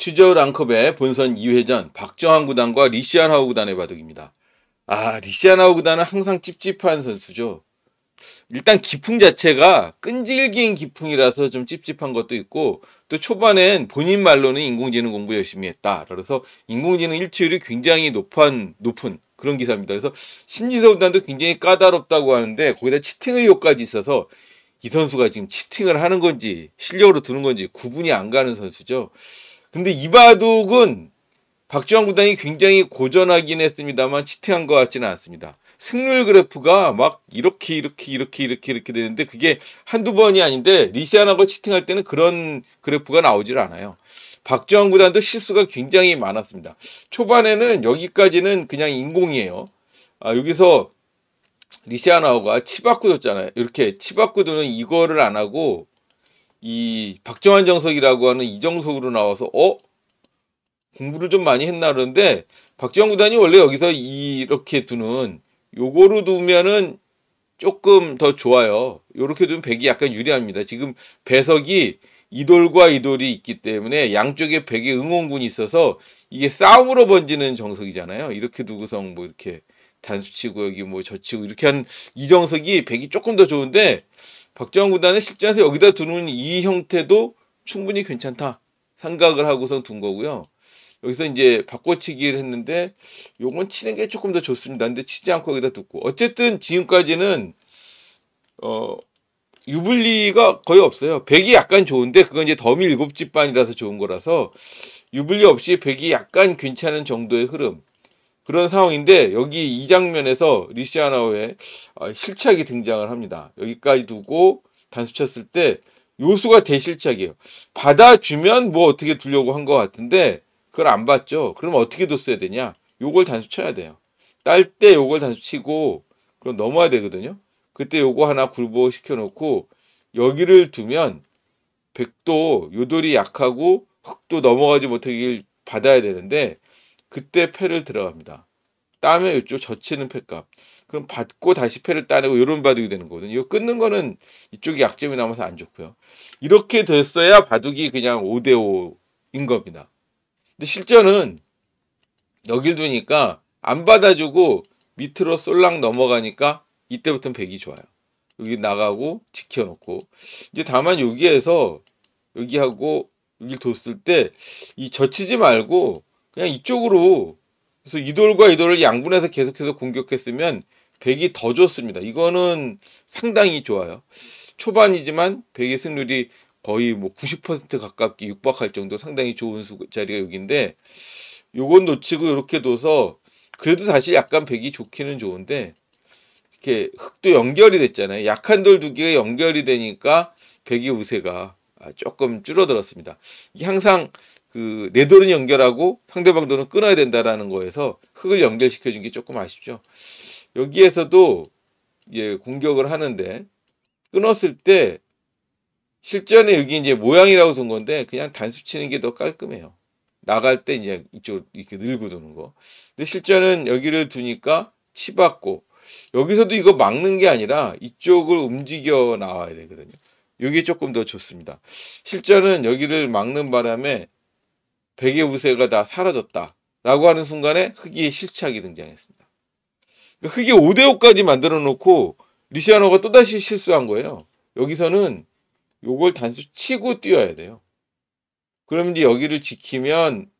추저 랑컵의 본선 2회전 박정환 구단과 리시안하우 구단의 바둑입니다. 아, 리시안하우 구단은 항상 찝찝한 선수죠. 일단 기풍 자체가 끈질긴 기풍이라서 좀 찝찝한 것도 있고 또 초반엔 본인 말로는 인공지능 공부 열심히 했다. 그래서 인공지능 일치율이 굉장히 높은 높은 그런 기사입니다. 그래서 신지서 구단도 굉장히 까다롭다고 하는데 거기다 치팅 의혹까지 있어서 이 선수가 지금 치팅을 하는 건지 실력으로 두는 건지 구분이 안 가는 선수죠. 근데 이바둑은 박지원 구단이 굉장히 고전하긴 했습니다만 치팅한것 같지는 않습니다. 승률 그래프가 막 이렇게 이렇게 이렇게 이렇게 이렇게 되는데 그게 한두 번이 아닌데 리시안하고 치팅할 때는 그런 그래프가 나오질 않아요. 박지원 구단도 실수가 굉장히 많았습니다. 초반에는 여기까지는 그냥 인공이에요. 아, 여기서 리시아나오가 치바쿠줬잖아요 이렇게 치바쿠도는 이거를 안 하고 이 박정환 정석이라고 하는 이정석으로 나와서 어 공부를 좀 많이 했나 그러는데 박정환 구단이 원래 여기서 이렇게 두는 요거로 두면은 조금 더 좋아요. 요렇게 두면 백이 약간 유리합니다. 지금 배석이 이돌과 이돌이 있기 때문에 양쪽에 백의 응원군이 있어서 이게 싸움으로 번지는 정석이잖아요. 이렇게 두고선 뭐 이렇게 단수치고 여기 뭐 저치고 이렇게 한 이 정석이 백이 조금 더 좋은데 박정원 구단의 식장에서 여기다 두는 이 형태도 충분히 괜찮다 생각을 하고선 둔 거고요. 여기서 이제 바꿔치기를 했는데 요건 치는 게 조금 더 좋습니다. 근데 치지 않고 여기다 두고 어쨌든 지금까지는 어 유불리가 거의 없어요. 백이 약간 좋은데 그건 이제 더미 7집 반이라서 좋은 거라서 유불리 없이 백이 약간 괜찮은 정도의 흐름. 그런 상황인데 여기 이 장면에서 리시아나우의 어, 실착이 등장을 합니다. 여기까지 두고 단수 쳤을 때 요수가 대실착이에요. 받아주면 뭐 어떻게 두려고 한 것 같은데 그걸 안 받죠. 그럼 어떻게 뒀어야 되냐? 요걸 단수 쳐야 돼요. 딸 때 요걸 단수 치고 그럼 넘어야 되거든요. 그때 요거 하나 굴복시켜 놓고 여기를 두면 백도 요돌이 약하고 흙도 넘어가지 못하길 받아야 되는데 그때 패를 들어갑니다. 땀면 이쪽 젖히는 패값. 그럼 받고 다시 패를 따내고 이런 바둑이 되는 거거든요. 이거 끊는 거는 이쪽이 약점이 남아서 안 좋고요. 이렇게 됐어야 바둑이 그냥 5대5인 겁니다. 근데 실전은 여길 두니까 안 받아주고 밑으로 쏠랑 넘어가니까 이때부터는 백이 좋아요. 여기 나가고 지켜놓고 이제 다만 여기에서 여기하고 여기 뒀을 때 이 젖히지 말고 그냥 이쪽으로 그래서 이돌과 이돌을 양분해서 계속해서 공격했으면 백이 더 좋습니다. 이거는 상당히 좋아요. 초반이지만 백의 승률이 거의 뭐 90% 가깝게 육박할 정도 상당히 좋은 자리가 여기인데 요건 놓치고 이렇게 둬서 그래도 사실 약간 백이 좋기는 좋은데 이렇게 흙도 연결이 됐잖아요. 약한 돌 두 개가 연결이 되니까 백의 우세가 아, 조금 줄어들었습니다. 이게 항상 그내 돈은 연결하고 상대방 돈은 끊어야 된다라는 거에서 흙을 연결시켜 준 게 조금 아쉽죠. 여기에서도 예, 공격을 하는데 끊었을 때 실전에 여기 이제 모양이라고 쓴 건데 그냥 단수 치는 게 더 깔끔해요. 나갈 때 이제 이쪽 이렇게 늘고 도는 거. 근데 실전은 여기를 두니까 치받고 여기서도 이거 막는 게 아니라 이쪽을 움직여 나와야 되거든요. 이게 조금 더 좋습니다. 실전은 여기를 막는 바람에 백의 우세가 다 사라졌다. 라고 하는 순간에 흑이의 실착이 등장했습니다. 그러니까 흑이 5대5까지 만들어 놓고 리시아노가 또다시 실수한 거예요. 여기서는 요걸 단수 치고 뛰어야 돼요. 그러면 이제 여기를 지키면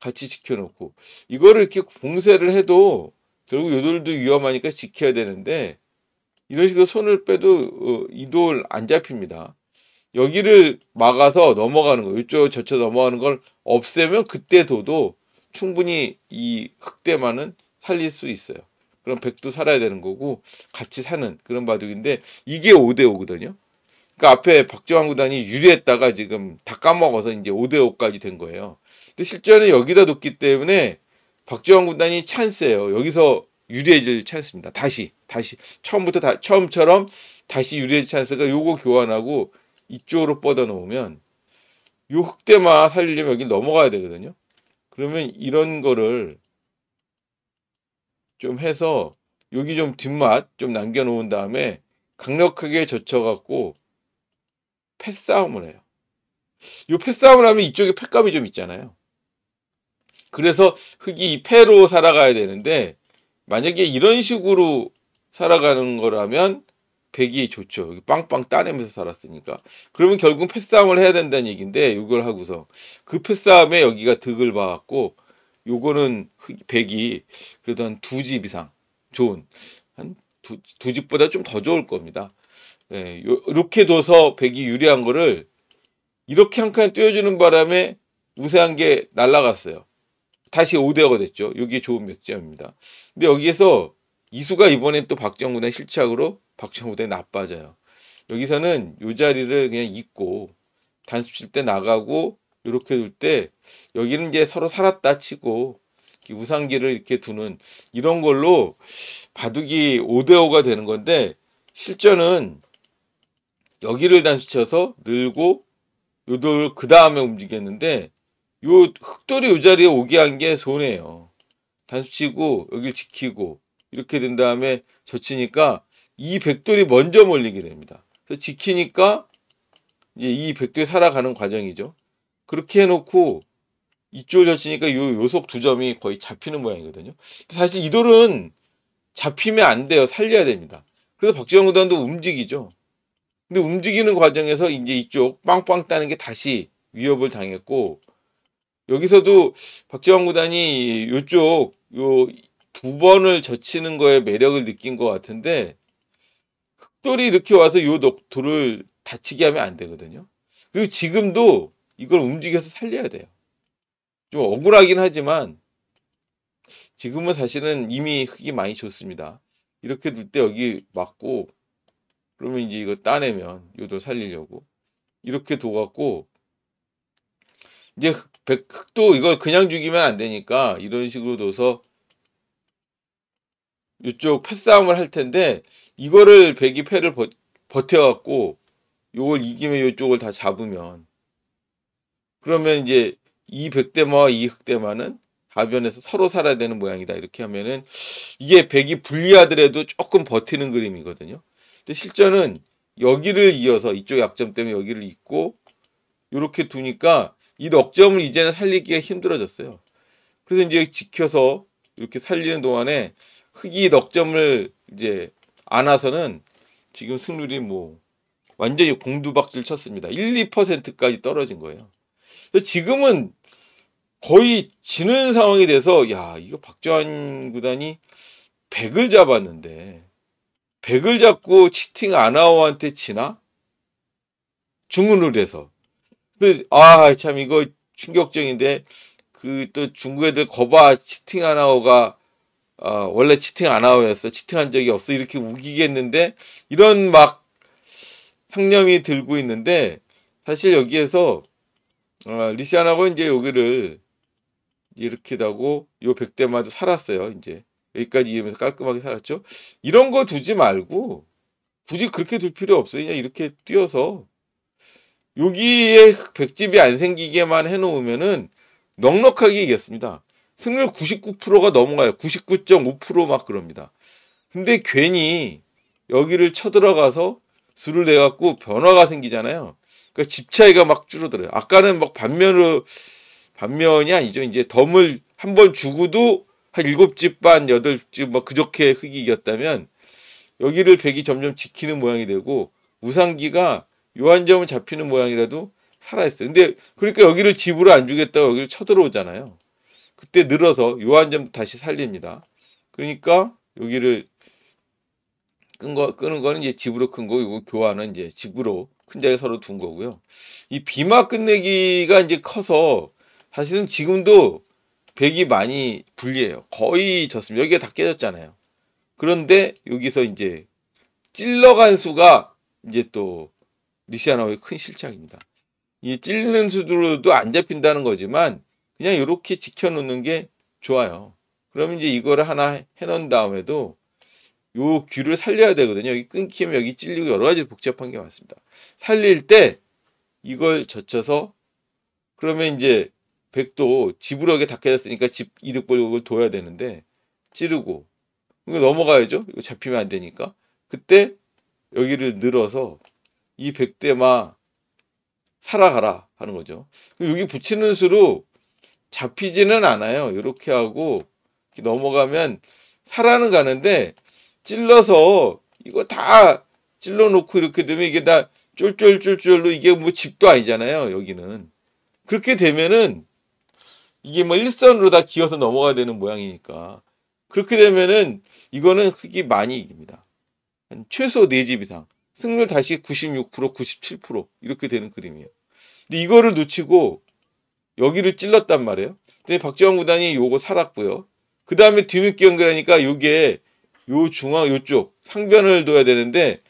같이 지켜놓고 이거를 이렇게 봉쇄를 해도 결국 요돌도 위험하니까 지켜야 되는데 이런 식으로 손을 빼도 어, 이돌 안 잡힙니다. 여기를 막아서 넘어가는 거, 이쪽 저쪽 넘어가는 걸 없애면 그때 둬도 충분히 이 흑대만은 살릴 수 있어요. 그럼 백도 살아야 되는 거고 같이 사는 그런 바둑인데 이게 5대 5거든요. 그 그러니까 앞에 박정원 구단이 유리했다가 지금 다 까먹어서 이제 5대 5까지 된 거예요. 근데 실제는 여기다 뒀기 때문에 박정원 구단이 찬스예요. 여기서 유리해질 찬스입니다. 다시 다시 처음부터 다 처음처럼 다시 유리해질 찬스가 요거 교환하고 이쪽으로 뻗어 놓으면 요 흑대마 살리려면 여기 넘어가야 되거든요. 그러면 이런 거를 좀 해서 여기 좀 뒷맛 좀 남겨놓은 다음에 강력하게 젖혀갖고 패싸움을 해요. 요 패싸움을 하면 이쪽에 패감이 좀 있잖아요. 그래서 흙이 이 패로 살아가야 되는데 만약에 이런 식으로 살아가는 거라면 배기 좋죠. 빵빵 따내면서 살았으니까. 그러면 결국 패싸움을 해야 된다는 얘기인데 이걸 하고서 그 패싸움에 여기가 득을 봐갖고 요거는 백이 그래도 한 두 집 이상 좋은 한두두 집보다 좀 더 좋을 겁니다. 예, 요, 이렇게 둬서 백이 유리한 거를 이렇게 한칸 띄워주는 바람에 우세한 게 날라갔어요. 다시 5대5가 됐죠. 여기 좋은 몇 점입니다. 근데 여기에서 이수가 이번엔 또박정우대 실착으로 박정우대 나빠져요. 여기서는 요 자리를 그냥 잊고 단수 칠때 나가고 이렇게 둘 때 여기는 이제 서로 살았다 치고 우상기를 이렇게 두는 이런 걸로 바둑이 5대5가 되는 건데 실전은 여기를 단수쳐서 늘고 요돌 그 다음에 움직였는데 요 흑돌이 요 자리에 오게 한 게 손해예요. 단수치고 여길 지키고 이렇게 된 다음에 젖히니까 이 백돌이 먼저 몰리게 됩니다. 그래서 지키니까 이제 이 백돌이 살아가는 과정이죠. 그렇게 해놓고 이쪽을 젖히니까 요 요속 두 점이 거의 잡히는 모양이거든요. 사실 이 돌은 잡히면 안 돼요. 살려야 됩니다. 그래서 박지영 구단도 움직이죠. 근데 움직이는 과정에서 이제 이쪽 빵빵 따는 게 다시 위협을 당했고 여기서도 박지영 구단이 요쪽 요두 번을 젖히는 거에 매력을 느낀 것 같은데 흑돌이 이렇게 와서 요 녹토를 다치게 하면 안 되거든요. 그리고 지금도 이걸 움직여서 살려야 돼요. 좀 억울하긴 하지만 지금은 사실은 이미 흙이 많이 졌습니다. 이렇게 둘 때 여기 맞고 그러면 이제 이거 따내면 요도 살리려고 이렇게 둬갖고 이제 흑, 도 이걸 그냥 죽이면 안 되니까 이런 식으로 둬서 이쪽 패싸움을 할 텐데 이거를 백이 패를 버, 텨갖고 요걸 이기면 요쪽을 다 잡으면 그러면 이제 이 백대마와 이 흑대마는 다변에서 서로 살아야 되는 모양이다 이렇게 하면은 이게 백이 불리하더라도 조금 버티는 그림이거든요. 근데 실전은 여기를 이어서 이쪽 약점 때문에 여기를 잇고 요렇게 두니까 이 넉점을 이제는 살리기가 힘들어졌어요. 그래서 이제 지켜서 이렇게 살리는 동안에 흑이 넉점을 이제 안아서는 지금 승률이 뭐 완전히 공두박질 쳤습니다. 1, 2%까지 떨어진 거예요. 지금은 거의 지는 상황이 돼서 야 이거 박주환 구단이 100을 잡았는데 100을 잡고 치팅 아나오한테 지나? 중은을 해서. 아 참 이거 충격적인데 그 또 중국 애들 거봐 치팅 아나오가 어, 원래 치팅 아나운서 치팅한 적이 없어. 이렇게 우기겠는데 이런 막 상념이 들고 있는데 사실 여기에서 어, 리시안하고 이제 여기를 이렇게 다고 요 백대마도 살았어요. 이제 여기까지 이으면서 깔끔하게 살았죠. 이런 거 두지 말고 굳이 그렇게 둘 필요 없어요. 그냥 이렇게 뛰어서 여기에 백집이 안 생기게만 해놓으면은 넉넉하게 이겼습니다. 승률 99%가 넘어가요. 99.5%막 그럽니다. 근데 괜히 여기를 쳐들어가서 수를 내갖고 변화가 생기잖아요. 그러니까 집 차이가 막 줄어들어요. 아까는 막 반면으로 반면이 아니죠. 이제 덤을 한 번 주고도 한 일곱 집 반, 여덟 집 막 그저께 흙이 이겼다면 여기를 백이 점점 지키는 모양이 되고 우상기가 요한점을 잡히는 모양이라도 살아있어요. 근데 그러니까 여기를 집으로 안 주겠다고 여기를 쳐들어오잖아요. 그때 늘어서 요한 점도 다시 살립니다. 그러니까 여기를 끈 거, 끄는 거는 이제 집으로 큰 거, 고 교환은 이제 집으로 큰 자리 에 서로 둔 거고요. 이 비마 끝내기가 이제 커서 사실은 지금도 백이 많이 불리해요. 거의 졌습니다. 여기가 다 깨졌잖아요. 그런데 여기서 이제 찔러간 수가 이제 또 리시아나오의 큰 실책입니다. 이 찔리는 수들로도 안 잡힌다는 거지만 그냥 이렇게 지켜놓는 게 좋아요. 그러면 이제 이거를 하나 해놓은 다음에도 요 귀를 살려야 되거든요. 여기 끊기면 여기 찔리고 여러 가지 복잡한 게 많습니다. 살릴 때 이걸 젖혀서 그러면 이제 백도 지브러게 닦여졌으니까 집 이득 보려고 둬야 되는데 찌르고 이거 넘어가야죠. 이거 잡히면 안 되니까 그때 여기를 늘어서 이 백대마 살아가라 하는 거죠. 여기 붙이는 수로 잡히지는 않아요. 이렇게 하고 이렇게 넘어가면 살아는 가는데 찔러서 이거 다 찔러 놓고 이렇게 되면 이게 다 쫄쫄쫄쫄로 이게 뭐 집도 아니잖아요. 여기는 그렇게 되면은 이게 뭐 일선으로 다 기어서 넘어가야 되는 모양이니까 그렇게 되면은 이거는 흙이 많이 이깁니다. 한 최소 4집 이상 승률 다시 96% 97% 이렇게 되는 그림이에요. 근데 이거를 놓치고 여기를 찔렀단 말이에요. 근데 박지원 구단이 요거 살았고요. 그 다음에 뒤늦게 연결하니까 요게 요 중앙 요쪽 상변을 둬야 되는데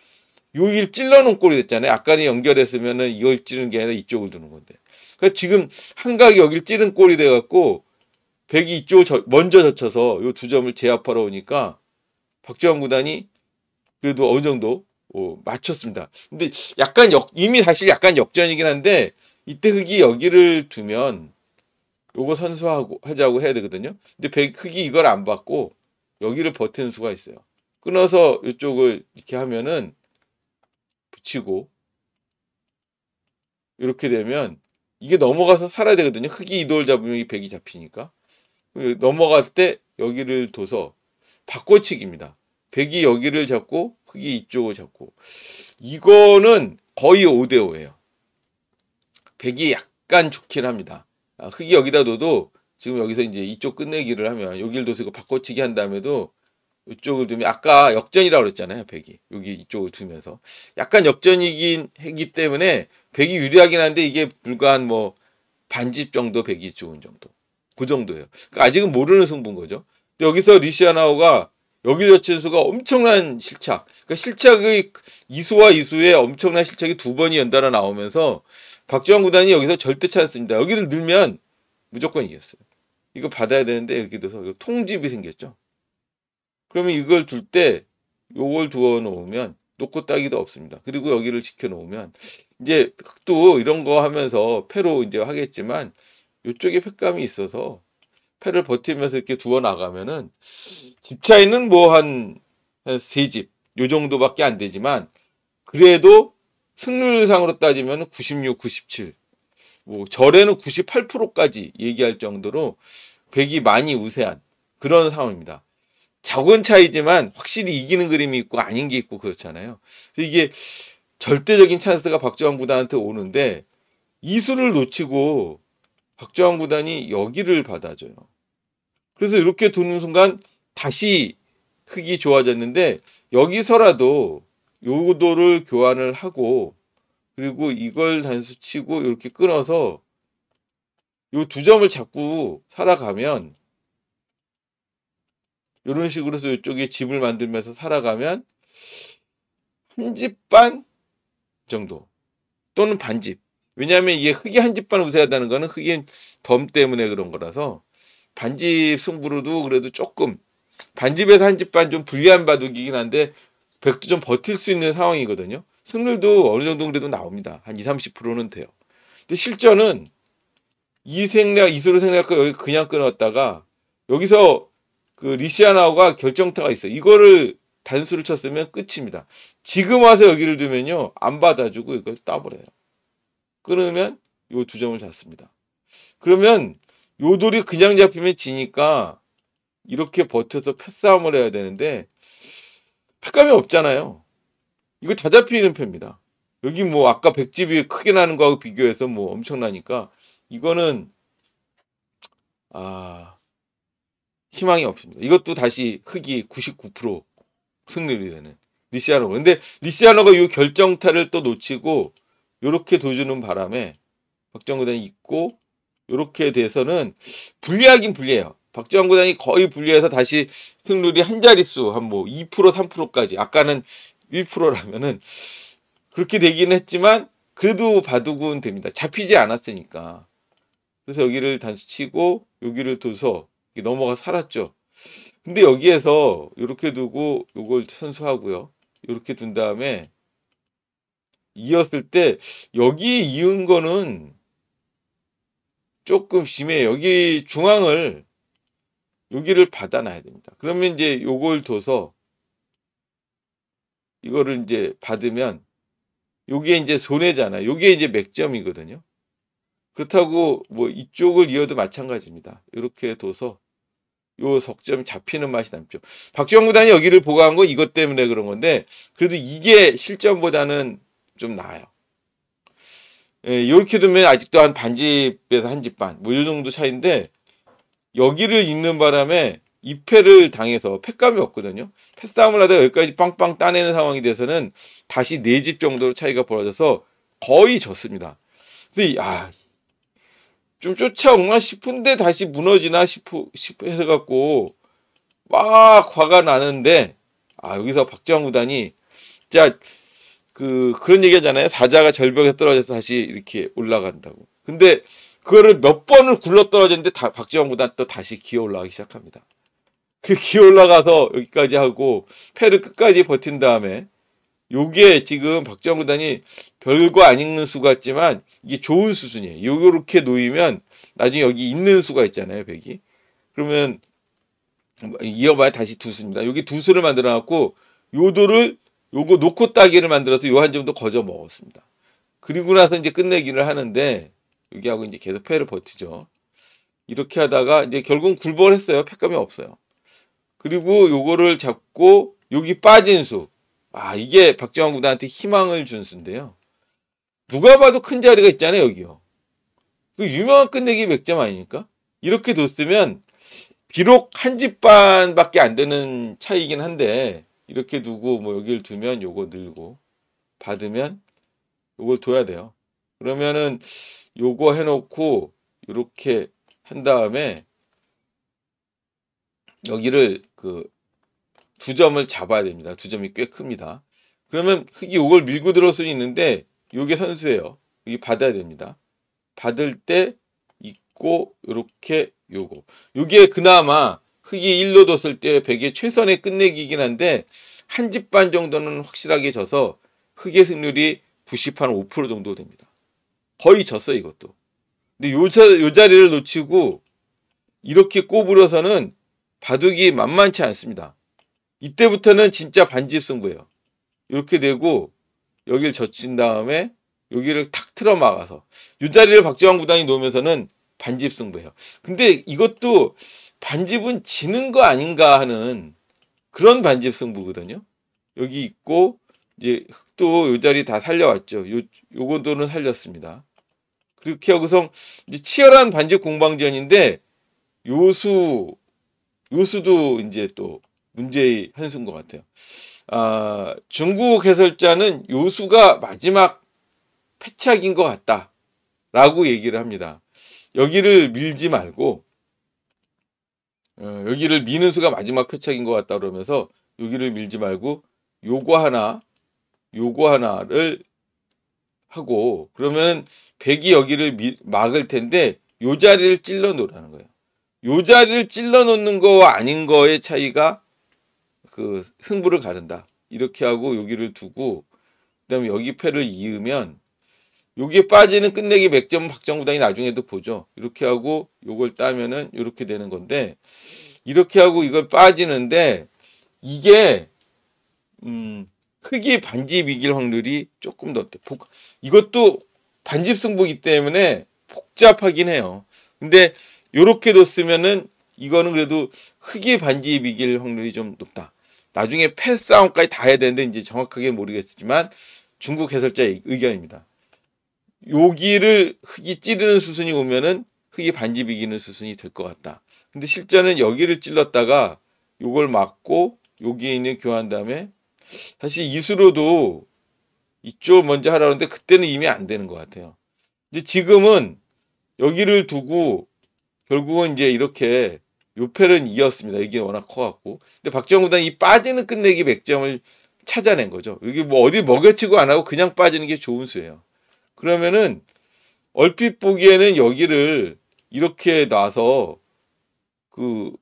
요길 찔러놓은 꼴이 됐잖아요. 아까 연결했으면은 이걸 찌는 게 아니라 이쪽을 두는 건데. 그러니까 지금 한각이 여길 찌른 꼴이 돼갖고 백이 이쪽을 먼저 젖혀서 요 두 점을 제압하러 오니까 박지원 구단이 그래도 어느 정도 오, 어, 맞췄습니다. 근데 약간 역, 이미 사실 약간 역전이긴 한데 이때 흙이 여기를 두면 요거 선수하고 하자고 해야 되거든요. 근데 백 흑이 이걸 안 받고 여기를 버티는 수가 있어요. 끊어서 이쪽을 이렇게 하면은 붙이고 이렇게 되면 이게 넘어가서 살아야 되거든요. 흙이 이돌 잡으면 이 백이 잡히니까. 넘어갈 때 여기를 둬서 바꿔치기입니다. 백이 여기를 잡고 흙이 이쪽을 잡고 이거는 거의 5대5예요. 백이 약간 좋긴 합니다. 아, 흙이 여기다 둬도 지금 여기서 이제 이쪽 끝내기를 하면 여기를 둬서 바꿔치기 한 다음에도 이쪽을 두면 아까 역전이라고 그랬잖아요. 백이 여기 이쪽을 두면서 약간 역전이긴 했기 때문에 백이 유리하긴 한데 이게 불과 한 뭐 반집 정도 백이 좋은 정도 그 정도예요. 그러니까 아직은 모르는 승부인 거죠. 근데 여기서 리시아나오가 여길 여친수가 엄청난 실착. 그러니까 실착의 이수와 이수의 엄청난 실착이 두 번이 연달아 나오면서 박지원 구단이 여기서 절대 찬스입니다. 여기를 늘면 무조건 이겼어요. 이거 받아야 되는데 이렇게 돼서 통집이 생겼죠. 그러면 이걸 둘 때 요걸 두어 놓으면 놓고 따기도 없습니다. 그리고 여기를 지켜 놓으면 이제 흑도 이런 거 하면서 패로 이제 하겠지만 요쪽에 패감이 있어서 패를 버티면서 이렇게 두어 나가면은 뭐 집 차이는 뭐 한 세 집 요 정도밖에 안 되지만 그래도 승률상으로 따지면 96, 97. 뭐 절에는 98%까지 얘기할 정도로 백이 많이 우세한 그런 상황입니다. 작은 차이지만 확실히 이기는 그림이 있고 아닌 게 있고 그렇잖아요. 이게 절대적인 찬스가 박정환 구단한테 오는데 이 수를 놓치고 박정환 구단이 여기를 받아줘요. 그래서 이렇게 두는 순간 다시 흙이 좋아졌는데 여기서라도 요도를 교환을 하고 그리고 이걸 단수 치고 이렇게 끊어서 요 두 점을 자꾸 살아가면 이런 식으로 해서 이쪽에 집을 만들면서 살아가면 한 집 반 정도 또는 반집 왜냐하면 이게 흙이 한 집 반 우세하다는 거는 흙이 덤 때문에 그런 거라서 반집 승부로도 그래도 조금 반집에서 한 집 반 좀 불리한 바둑이긴 한데 백두좀 버틸 수 있는 상황이거든요. 승률도 어느 정도 그래도 나옵니다. 한 2, 30%는 돼요. 근데 실전은 이 생략, 이수를 생략하고 여기 그냥 끊었다가 여기서 그 리시아나오가 결정타가 있어요. 이거를 단수를 쳤으면 끝입니다. 지금 와서 여기를 두면요. 안 받아주고 이걸 따버려요. 끊으면 요 두 점을 잡습니다. 그러면 요 돌이 그냥 잡히면 지니까 이렇게 버텨서 패싸움을 해야 되는데 팩감이 없잖아요. 이거 다 잡히는 편입니다. 여기 뭐 아까 백집이 크게 나는 거하고 비교해서 뭐 엄청나니까 이거는 아 희망이 없습니다. 이것도 다시 흑이 99% 승률이 되는 리시아노. 가 근데 리시아노가 이 결정타를 또 놓치고 요렇게 도주는 바람에 박정근은 있고 요렇게 돼서는 불리하긴 불리해요. 박지원 구단이 거의 분리해서 다시 승률이 한 자릿수 한 뭐 2% 3%까지 아까는 1%라면은 그렇게 되긴 했지만 그래도 바둑은 됩니다. 잡히지 않았으니까. 그래서 여기를 단수 치고 여기를 둬서 넘어가 살았죠. 근데 여기에서 이렇게 두고 요걸 선수하고요. 이렇게 둔 다음에 이었을 때 여기 이은 거는 조금 심해. 여기 중앙을 여기를 받아놔야 됩니다. 그러면 이제 요걸 둬서 이거를 이제 받으면 요게 이제 손해잖아. 요게 이제 맥점이거든요. 그렇다고 뭐 이쪽을 이어도 마찬가지입니다. 이렇게 둬서 요 석점 잡히는 맛이 남죠. 박지원 구단이 여기를 보강한 거 이것 때문에 그런 건데 그래도 이게 실점보다는 좀 나아요. 예, 이렇게 두면 아직도 한 반집에서 한 집 반, 뭐요 정도 차인데 여기를 잇는 바람에 2패를 당해서 패감이 없거든요. 패싸움을 하다가 여기까지 빵빵 따내는 상황이 돼서는 다시 네 집 정도로 차이가 벌어져서 거의 졌습니다. 그래서 아, 좀 쫓아오나 싶은데 다시 무너지나 싶어, 싶어 해갖고 막 화가 나는데 아 여기서 박정환 구단이 자 그 그런 얘기하잖아요. 사자가 절벽에 떨어져서 다시 이렇게 올라간다고. 근데 그거를 몇 번을 굴러떨어졌는데 박지원 구단 또 다시 기어 올라가기 시작합니다. 그 기어 올라가서 여기까지 하고 패를 끝까지 버틴 다음에 요게 지금 박지원 구단이 별거 안 읽는 수 같지만 이게 좋은 수준이에요. 요렇게 놓이면 나중에 여기 있는 수가 있잖아요, 백이. 그러면 이어봐야 다시 두수입니다. 여기 두수를 만들어 놨고 요도를 요거 놓고 따기를 만들어서 요 한 점도 거저 먹었습니다. 그리고 나서 이제 끝내기를 하는데 여기하고 이제 계속 패를 버티죠. 이렇게 하다가 이제 결국은 굴벌했어요. 패감이 없어요. 그리고 요거를 잡고 여기 빠진 수. 아, 이게 박정환 구단한테 희망을 준 수인데요. 누가 봐도 큰 자리가 있잖아요, 여기요. 그 유명한 끝내기 맥점 아닙니까? 이렇게 뒀으면 비록 한 집 반밖에 안 되는 차이긴 한데 이렇게 두고 뭐 여기를 두면 요거 늘고 받으면 요걸 둬야 돼요. 그러면은 요거 해놓고 이렇게 한 다음에 여기를 그 두 점을 잡아야 됩니다. 두 점이 꽤 큽니다. 그러면 흙이 요걸 밀고 들어올 수 있는데 요게 선수예요. 여기 받아야 됩니다. 받을 때 있고 요렇게 요거 요게 그나마 흙이 1로 뒀을 때 베개 최선의 끝내기긴 이 한데 한 집 반 정도는 확실하게 져서 흙의 승률이 90한 5% 정도 됩니다. 거의 졌어 이것도. 근데 요, 요 자리를 놓치고 이렇게 꼬부려서는 바둑이 만만치 않습니다. 이때부터는 진짜 반집 승부예요. 이렇게 되고 여기를 젖힌 다음에 여기를 탁 틀어 막아서 요 자리를 박재환 구단이 놓으면서는 반집 승부예요. 근데 이것도 반집은 지는 거 아닌가 하는 그런 반집 승부거든요. 여기 있고 이제 흙도요 자리 다 살려왔죠. 요 요건도는 살렸습니다. 그렇게 하고서 치열한 반격 공방전인데 요수 요수도 이제 또 문제의 한 수인 것 같아요. 아, 중국 해설자는 요수가 마지막 패착인 것 같다라고 얘기를 합니다. 여기를 밀지 말고 어, 여기를 미는 수가 마지막 패착인 것 같다 그러면서 여기를 밀지 말고 요거 하나 요거 하나를 하고 그러면 백이 여기를 미, 막을 텐데 요 자리를 찔러 놓으라는 거예요. 요 자리를 찔러 놓는 거와 아닌 거의 차이가 그 승부를 가른다. 이렇게 하고 여기를 두고 그다음에 여기 패를 이으면 여기에 빠지는 끝내기 맥점 박정구단이 나중에도 보죠. 이렇게 하고 요걸 따면은 이렇게 되는 건데 이렇게 하고 이걸 빠지는데 이게 음 흑이 반집 이길 확률이 조금 더 높대. 복, 이것도 반집 승부기 때문에 복잡하긴 해요. 근데 이렇게 뒀으면은 이거는 그래도 흑이 반집 지 이길 확률이 좀 높다. 나중에 패 싸움까지 다 해야 되는데 이제 정확하게 모르겠지만 중국 해설자의 의견입니다. 여기를 흑이 찌르는 수순이 오면은 흑이 반지 이기는 수순이 될 것 같다. 근데 실제는 여기를 찔렀다가 요걸 막고 여기에 있는 교환 다음에 사실 이수로도 이쪽 먼저 하라는데 그때는 이미 안 되는 것 같아요. 근데 지금은 여기를 두고 결국은 이제 이렇게 요패는 이었습니다. 이게 워낙 커갖고. 근데 박정구단 이 빠지는 끝내기 100점을 찾아낸 거죠. 여기 뭐 어디 먹여치고 안 하고 그냥 빠지는 게 좋은 수예요. 그러면은 얼핏 보기에는 여기를 이렇게 놔서 그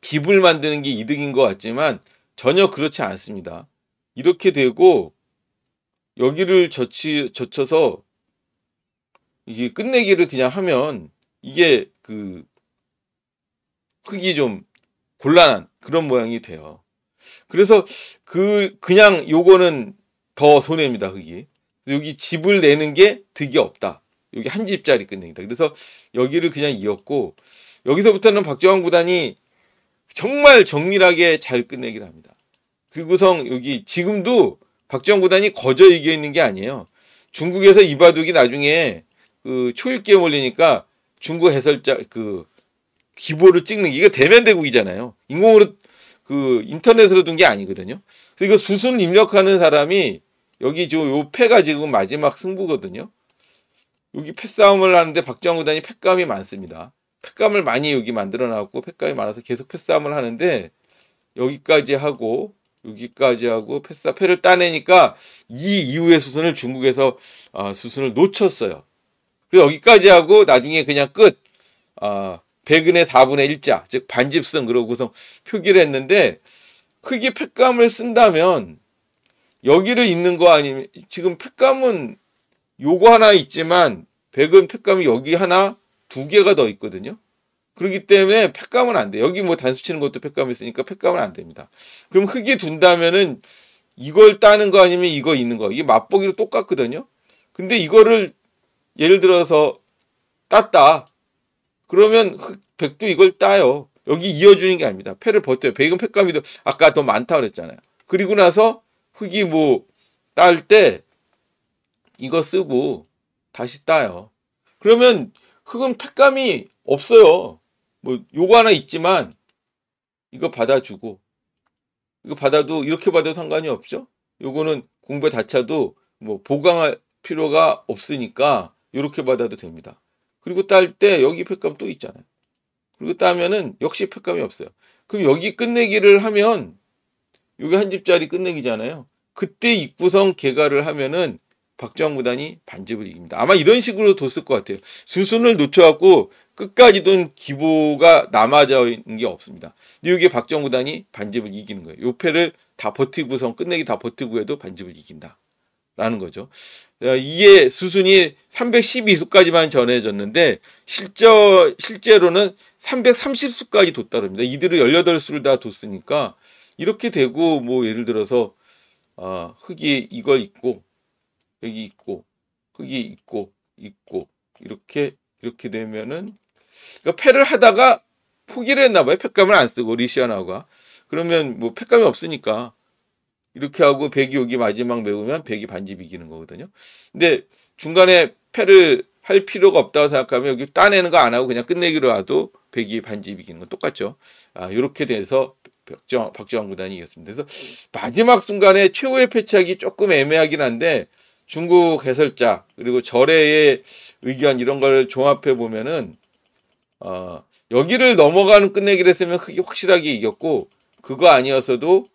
집을 만드는 게 이득인 것 같지만 전혀 그렇지 않습니다. 이렇게 되고 여기를 젖히, 젖혀서 이게 끝내기를 그냥 하면 이게 그 흙이 좀 곤란한 그런 모양이 돼요. 그래서 그 그냥 요거는 더 손해입니다 흙이. 여기 집을 내는 게 득이 없다. 여기 한 집짜리 끝냅니다. 그래서 여기를 그냥 이었고 여기서부터는 박정환 구단이 정말 정밀하게 잘 끝내기를 합니다. 그리고성 여기 지금도 박정 구단이 거저 이겨 있는 게 아니에요. 중국에서 이바둑이 나중에 그 초일기에 몰리니까 중국 해설자 그 기보를 찍는 게 이거 대면 대국이잖아요. 인공으로 그 인터넷으로 둔 게 아니거든요. 그래서 이거 수순 입력하는 사람이 여기 저 요 패가 지금 마지막 승부거든요. 여기 패싸움을 하는데 박정 구단이 패감이 많습니다. 팩감을 많이 여기 만들어놨고 팩감이 많아서 계속 패싸움을 하는데 여기까지 하고 여기까지 하고 패싸 패를 따내니까 이 이후의 수순을 중국에서 어, 수순을 놓쳤어요. 그리고 여기까지 하고 나중에 그냥 끝. 어, 백은의 4분의 1자 즉 반집승 그러고서 표기를 했는데 크게 팩감을 쓴다면 여기를 있는 거 아니면 지금 팩감은 요거 하나 있지만 백은 팩감이 여기 하나 두 개가 더 있거든요. 그렇기 때문에 팩감은 안 돼. 여기 뭐 단수 치는 것도 팩감이 있으니까 팩감은 안 됩니다. 그럼 흙이 둔다면은 이걸 따는 거 아니면 이거 있는 거. 이게 맛보기로 똑같거든요. 근데 이거를 예를 들어서 땄다. 그러면 흙, 백도 이걸 따요. 여기 이어주는 게 아닙니다. 패를 버텨요. 백은 팩감이 더, 아까 더 많다 고 그랬잖아요. 그리고 나서 흙이 뭐 딸 때 이거 쓰고 다시 따요. 그러면 흙은 팩감이 없어요. 뭐 요거 하나 있지만 이거 받아주고 이거 받아도 이렇게 받아도 상관이 없죠. 요거는 공배 다차도 뭐 보강할 필요가 없으니까 이렇게 받아도 됩니다. 그리고 딸 때 여기 팩감 또 있잖아요. 그리고 따면은 역시 팩감이 없어요. 그럼 여기 끝내기를 하면 여기 한 집짜리 끝내기잖아요. 그때 입구성 개가를 하면은 박정 구단이 반집을 이깁니다. 아마 이런 식으로 뒀을 것 같아요. 수순을 놓쳐갖고 끝까지 둔 기보가 남아져 있는 게 없습니다. 뉴욕의 박정 구단이 반집을 이기는 거예요. 요패를 다 버티고선 끝내기 다 버티고 해도 반집을 이긴다. 라는 거죠. 이게 수순이 312수까지만 전해졌는데 실제 실제로는 330수까지 뒀다릅니다. 이들을 18수를 다 뒀으니까 이렇게 되고 뭐 예를 들어서 어, 아, 흑이 이걸 입고 여기 있고 거기 있고 있고 이렇게 이렇게 되면은 그러니까 패를 하다가 포기를 했나 봐요. 패감을안 쓰고 리시아나가 그러면 뭐패감이 없으니까 이렇게 하고 백이 여기 마지막 메우면 백이 반집 이기는 거거든요. 근데 중간에 패를 할 필요가 없다고 생각하면 여기 따내는 거 안 하고 그냥 끝내기로 하도 백이 반집 이기는 건 똑같죠. 아, 이렇게 돼서 박정, 박정환 구단이 이겼습니다. 그래서 마지막 순간에 최후의 패착이 조금 애매하긴 한데 중국 해설자 그리고 절의 의견 이런 걸 종합해 보면은 어, 여기를 넘어가는 끝내기를 했으면 크게 확실하게 이겼고 그거 아니었어도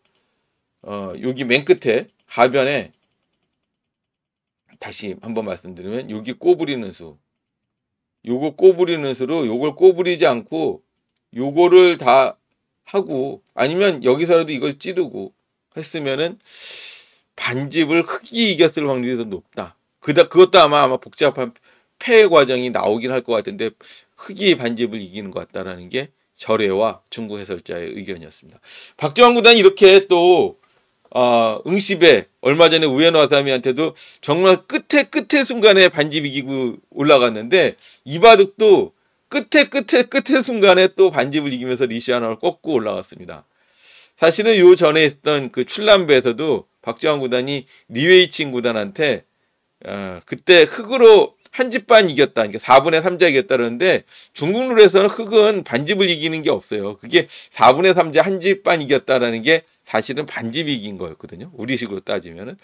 어, 여기 맨 끝에 하변에 다시 한번 말씀드리면 여기 꼬부리는 수 요거 꼬부리는 수로 요걸 꼬부리지 않고 요거를 다 하고 아니면 여기서라도 이걸 찌르고 했으면은 반집을 흑이 이겼을 확률이 더 높다. 그다 그것도 아마 아마 복잡한 폐의 과정이 나오긴 할 것 같은데 흑이 반집을 이기는 것 같다라는 게 절애와 중국 해설자의 의견이었습니다. 박정환 구단이 이렇게 또 어, 응시배 얼마 전에 우에노사미한테도 정말 끝에 끝에 순간에 반집 이기고 올라갔는데 이바둑도 끝에 끝에 끝에 순간에 또 반집을 이기면서 리시아나를 꺾고 올라갔습니다. 사실은 요 전에 있었던 그 출남배에서도 박지환 구단이 리웨이친 구단한테 어, 그때 흑으로 한 집 반 이겼다. 그러니까 4분의 3자 이겼다 그러는데 중국 룰에서는 흑은 반집을 이기는 게 없어요. 그게 4분의 3자 한 집 반 이겼다라는 게 사실은 반집이 긴 거였거든요. 우리식으로 따지면은.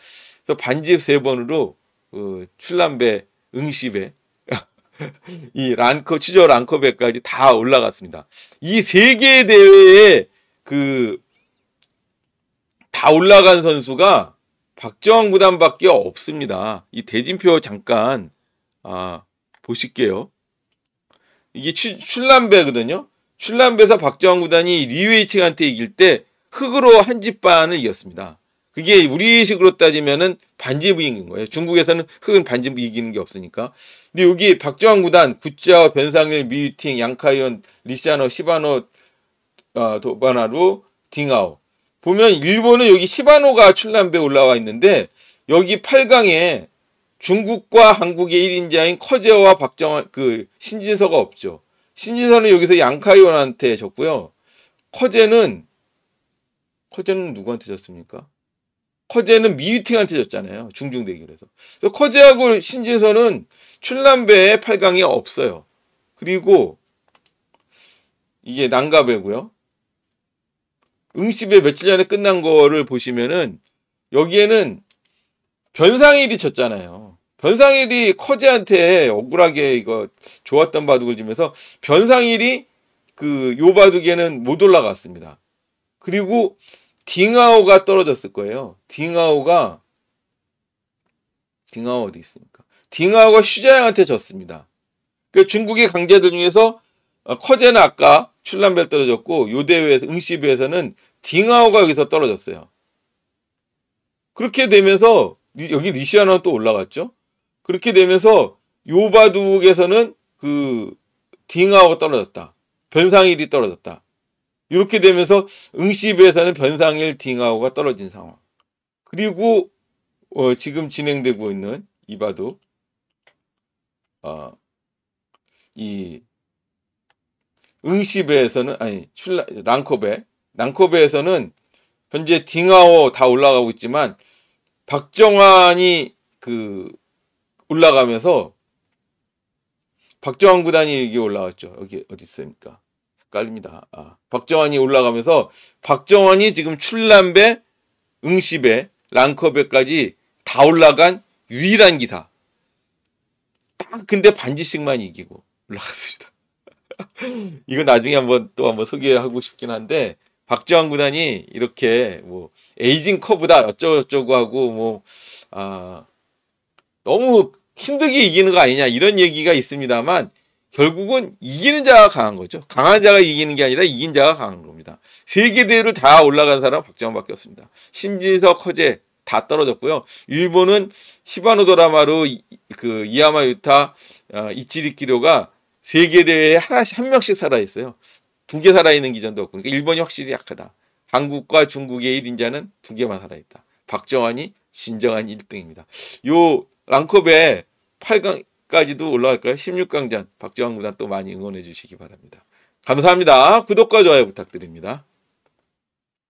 그래서 반집 세 번으로 어, 출남배, 응시배, 이 란커, 취저 랑커배까지다 올라갔습니다. 이 세 개의 대회에 그다 올라간 선수가 박정환 구단밖에 없습니다. 이 대진표 잠깐 아, 보실게요. 이게 출남배거든요. 출남배에서 박정환 구단이 리웨이칭한테 이길 때 흙으로 한 집 반을 이겼습니다. 그게 우리식으로 따지면은 반지부익인 거예요. 중국에서는 흙은 반지부 이기는 게 없으니까. 근데 여기 박정환 구단, 구자와 변상일, 미유팅, 양카이언, 리시아노 시바노, 어, 도바나루, 딩아오 보면 일본은 여기 시바노가 출남배 올라와 있는데 여기 8강에 중국과 한국의 1인자인 커제와 박정환 그 신진서가 없죠. 신진서는 여기서 양카이원한테 졌고요. 커제는 커제는 누구한테 졌습니까? 커제는 미유팅한테 졌잖아요. 중중 대결에서. 그래서 커제하고 신진서는 출남배에 8강이 없어요. 그리고 이게 난가배고요. 응시배 며칠 전에 끝난 거를 보시면은 여기에는 변상일이 졌잖아요. 변상일이 커제한테 억울하게 이거 좋았던 바둑을 지면서 변상일이 그 요 바둑에는 못 올라갔습니다. 그리고 딩아오가 떨어졌을 거예요. 딩아오가딩아오 어디 있습니까? 딩하오가 슈자양한테 졌습니다. 그 중국의 강자들 중에서 커제는 아까 출란벨 떨어졌고 요 대회에서 응시비에서는 딩하오가 여기서 떨어졌어요. 그렇게 되면서 여기 리시아나는 또 올라갔죠. 그렇게 되면서 요바둑에서는 그 딩하오가 떨어졌다. 변상일이 떨어졌다. 이렇게 되면서 응시부에서는 변상일 딩하오가 떨어진 상황. 그리고 어, 지금 진행되고 있는 이바둑 어, 아, 이 응시배에서는 아니 슐라 랑코베 난코베에서는 현재 딩하오 다 올라가고 있지만 박정환이 그 올라가면서 박정환 구단이 여기 올라왔죠. 여기 어디 있습니까? 헷갈립니다. 아, 박정환이 올라가면서 박정환이 지금 출남배, 응시배, 랑커배까지 다 올라간 유일한 기사. 딱 근데 반지씩만 이기고 올라갔습니다. 이거 나중에 한번 또 한번 소개하고 싶긴 한데 박지원 구단이 이렇게 뭐 에이징 커브다 어쩌고저쩌고 하고 뭐 아 너무 힘들게 이기는 거 아니냐 이런 얘기가 있습니다만 결국은 이기는 자가 강한 거죠. 강한 자가 이기는 게 아니라 이긴 자가 강한 겁니다. 세계 대회를 다 올라간 사람 박지원밖에 없습니다. 신진석 허재 다 떨어졌고요. 일본은 시바노 도라마루 그 이야마 유타 아, 이치리키로가 세계 대회에 하나씩 한 명씩 살아 있어요. 두개 살아있는 기전도 없고 그러니까 일본이 확실히 약하다. 한국과 중국의 1인자는 두 개만 살아있다. 박정환이 진정한 1등입니다. 요 랑컵에 8강까지도 올라갈까요? 16강전 박정환 구단 또 많이 응원해 주시기 바랍니다. 감사합니다. 구독과 좋아요 부탁드립니다.